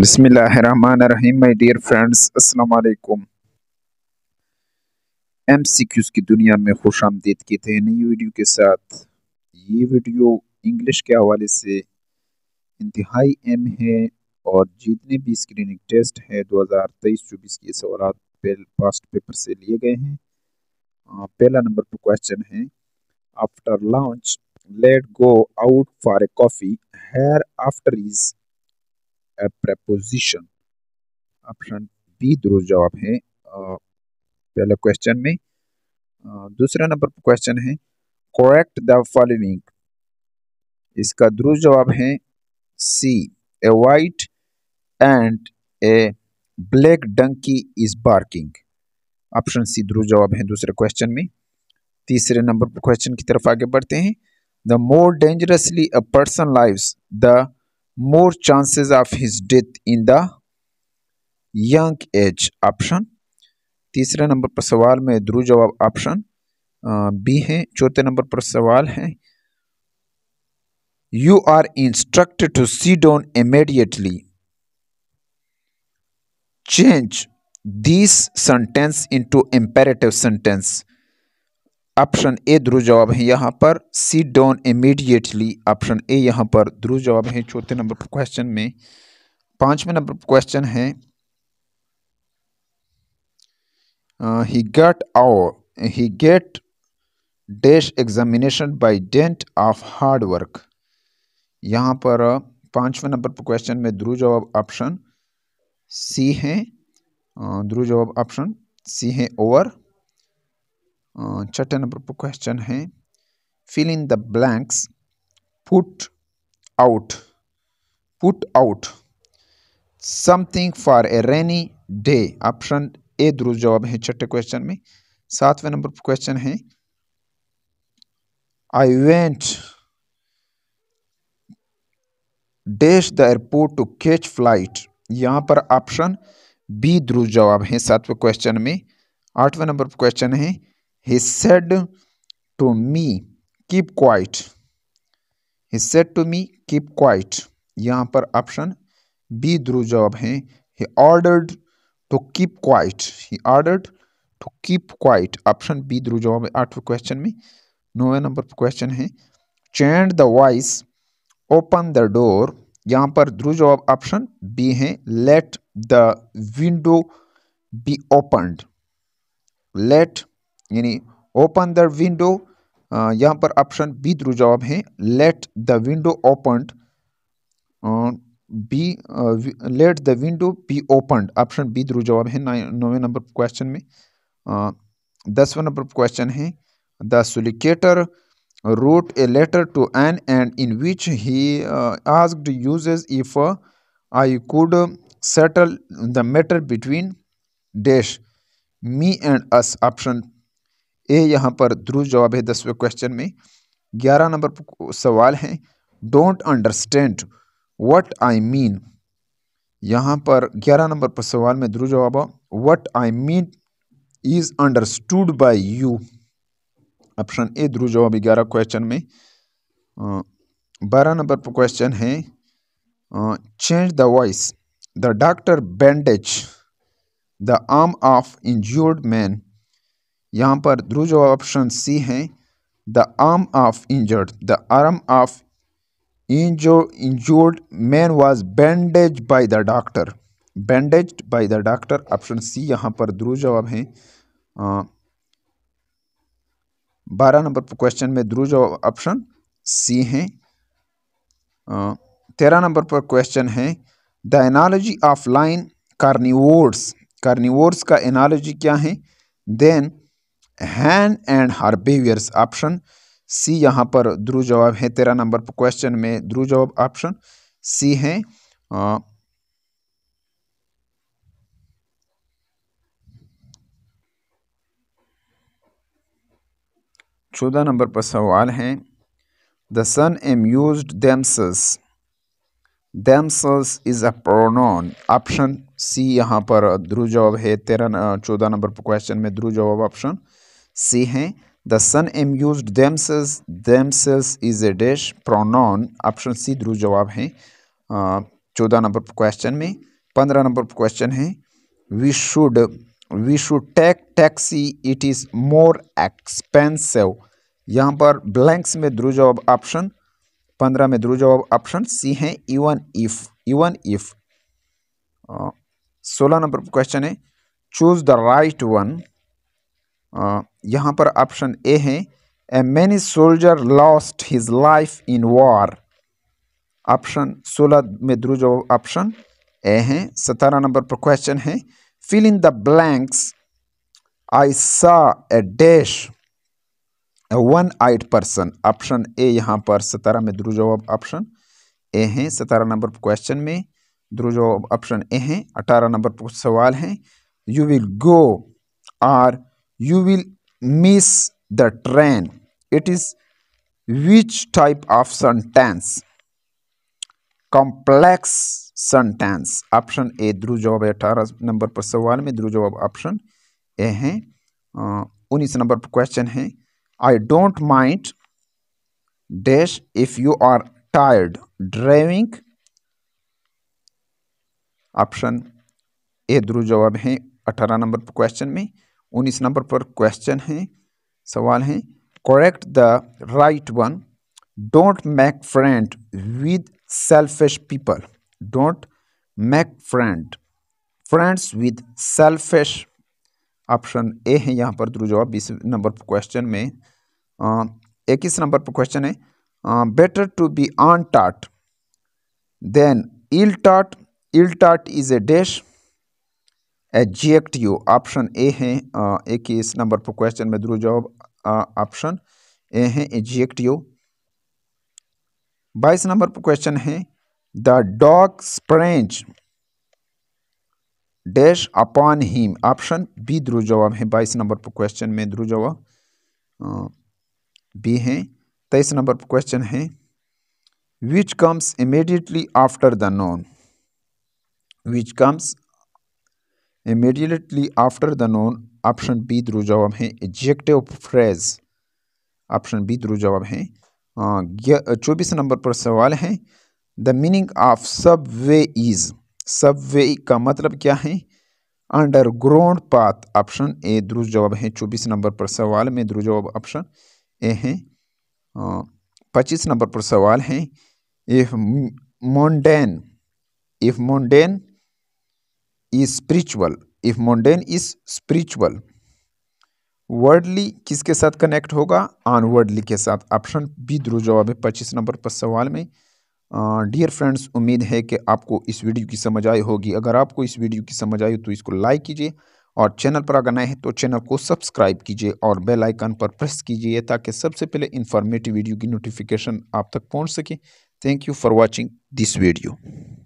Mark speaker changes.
Speaker 1: बिसमीम my dear friends असलकुम M C Qs की दुनिया में खुश आमदीद की थे नई वीडियो के साथ ये वीडियो इंग्लिश के हवाले से इंतहाई एम है और जितने भी स्क्रीनिंग टेस्ट है 2023 चौबीस के सवाल पास्ट पेपर से लिए गए हैं पहला नंबर पर क्वेश्चन है after lunch let go out for a coffee here after is a preposition option B दुरुस्त जवाब है पहले क्वेश्चन में दूसरा नंबर क्वेश्चन है करेक्ट द फॉलोइंग इसका दुरुस्त जवाब है C a white and a black donkey is barking option C दुरुस्त जवाब है दूसरे क्वेश्चन में तीसरे नंबर पर क्वेश्चन की तरफ आगे बढ़ते हैं the more dangerously a person lives the more chances of his death in the young age option तीसरे नंबर पर सवाल में ध्रुव जवाब ऑप्शन बी है चौथे नंबर पर सवाल है you are instructed to see Don immediately change this sentence into imperative sentence option A ध्रुव जवाब है यहाँ पर see Don immediately option A यहाँ पर ध्रुव जवाब है चौथे नंबर पर क्वेश्चन में पांचवें नंबर पर क्वेश्चन है ही गेट और he get dash examination by dint of hard work यहाँ पर पांचवें नंबर पर क्वेश्चन में ध्रुव जवाब ऑप्शन सी है ध्रुव जवाब ऑप्शन सी है ओवर छठे नंबर पर क्वेश्चन है fill in the blanks put out put out something for a rainy day option A दुरुस्त जवाब है छठे क्वेश्चन में सातवें नंबर पर क्वेश्चन है I went dash the airport to catch flight यहां पर ऑप्शन बी दुरुस्त जवाब है सातवें क्वेश्चन में आठवें नंबर पर क्वेश्चन है he said to me keep quiet he said to me keep quiet यहां पर ऑप्शन बी ध्रुव जवाब है he ordered to keep quiet he ordered to keep quiet option B ध्रुव जवाब है आठवें क्वेश्चन में नौवें नंबर पर क्वेश्चन है change the voice open the door यहाँ पर ध्रुव जवाब ऑप्शन बी है let the window be open let यानी ओपन द विंडो यहाँ पर ऑप्शन बी थ्रू जवाब है let the window open be let the window be open option B थ्रू जवाब है नौवें नंबर क्वेश्चन में दसवें नंबर क्वेश्चन है the solicitor wrote a letter to an and in which he asked use if I could settle the matter between dash me and us option A यहाँ पर ध्रुव जवाब है दसवें क्वेश्चन में ग्यारह नंबर सवाल है don't understand what I mean यहाँ पर ग्यारह नंबर पर सवाल में ध्रुव जवाब what I mean is understood by you option A ध्रुव जवाब ग्यारह क्वेश्चन में बारह नंबर पर क्वेश्चन है change the voice the doctor bandage the arm of injured man यहाँ पर ध्रुव जवाब ऑप्शन सी है the arm of injured the arm of injured man was bandage by the doctor bandage by the doctor option C यहाँ पर ध्रुव जवाब है बारह नंबर क्वेश्चन में ध्रुव जवाब ऑप्शन सी है तेरह नंबर पर क्वेश्चन है the analogy of lion carnivores carnivores का एनालॉजी क्या है then hen and her behaviours option C यहाँ पर ध्रुव जवाब है तेरह नंबर पर क्वेश्चन में ध्रुव जवाब ऑप्शन सी है आ, चौदह नंबर पर सवाल है the son amuse themselves themselves is a pronoun option C यहाँ पर ध्रुव जवाब है तेरह चौदह नंबर पर क्वेश्चन में ध्रुव जवाब ऑप्शन सी हैं the son amuse themselves themselves is a dash pronoun option C ध्रुव जवाब है चौदह नंबर क्वेश्चन में पंद्रह नंबर क्वेश्चन है we should we should take taxi it is more expensive यहाँ पर ब्लैंक्स में ध्रुव जवाब ऑप्शन पंद्रह में ध्रुव जवाब ऑप्शन सी है इवन इफ इवन इफ सोलह नंबर क्वेश्चन है चूज द राइट वन यहाँ पर ऑप्शन ए है a many soldier lost his life in war option सोलह में ध्रुव जवाब ऑप्शन ए है सतारह नंबर पर क्वेश्चन है fill in the blanks I saw a dash one eyed person option A यहाँ पर सतारह में ध्रुव जवाब ऑप्शन ए है सतारह नंबर पर क्वेश्चन में ध्रुव जवाब ऑप्शन ए है अठारह नंबर पर सवाल है you will go or you will miss the train. It is which type of sentence? Complex sentence. Option A ध्रुव जवाब है अठारह नंबर पर सवाल में ध्रुव जवाब ऑप्शन ए है उन्नीस नंबर पर क्वेश्चन है I don't mind dash if you are tired driving option A ध्रुव जवाब है अठारह नंबर पर क्वेश्चन में उन्नीस नंबर पर क्वेश्चन है सवाल है correct the right one don't make friend with selfish people don't make friend friends with selfish option A है यहाँ पर ध्रुव जवाब बीस नंबर क्वेश्चन में इक्कीस नंबर पर क्वेश्चन है better to be on that then ill that ill that is a dash adjective option A है इक्कीस नंबर पर क्वेश्चन में ध्रुव जवाब ऑप्शन ए है एग्जीएक्टिव बाईस नंबर पर क्वेश्चन है the dog sprang dash upon him option B ध्रुव जवाब है बाईस नंबर पर क्वेश्चन में ध्रुव जवाब बी है तेईस नंबर पर क्वेश्चन है which comes immediately after the noun which comes immediately after the noun option B द्रू जवाब है एडजेक्टिव फ्रेज ऑप्शन बी द्रू जवाब है चौबीस नंबर पर सवाल है द मीनिंग ऑफ सब वे इज सब वे का मतलब क्या है underground path option A दुरुस्त जवाब है चौबीस नंबर पर सवाल में दुरुस्त जवाब ऑप्शन ए है uh, पच्चीस नंबर पर सवाल है if mundane if mundane is spiritual if mundane is spiritual worldly किसके साथ कनेक्ट होगा अनवर्डली के साथ ऑप्शन बी ध्रुव जवाब है पच्चीस नंबर पर सवाल में डियर फ्रेंड्स उम्मीद है कि आपको इस वीडियो की समझ आई होगी अगर आपको इस वीडियो की समझ आई तो इसको लाइक कीजिए और चैनल पर अगर नए हैं तो चैनल को सब्सक्राइब कीजिए और बेल आइकन पर प्रेस कीजिए ताकि सबसे पहले इन्फॉर्मेटिव वीडियो की नोटिफिकेशन आप तक पहुंच सके thank you for watching this video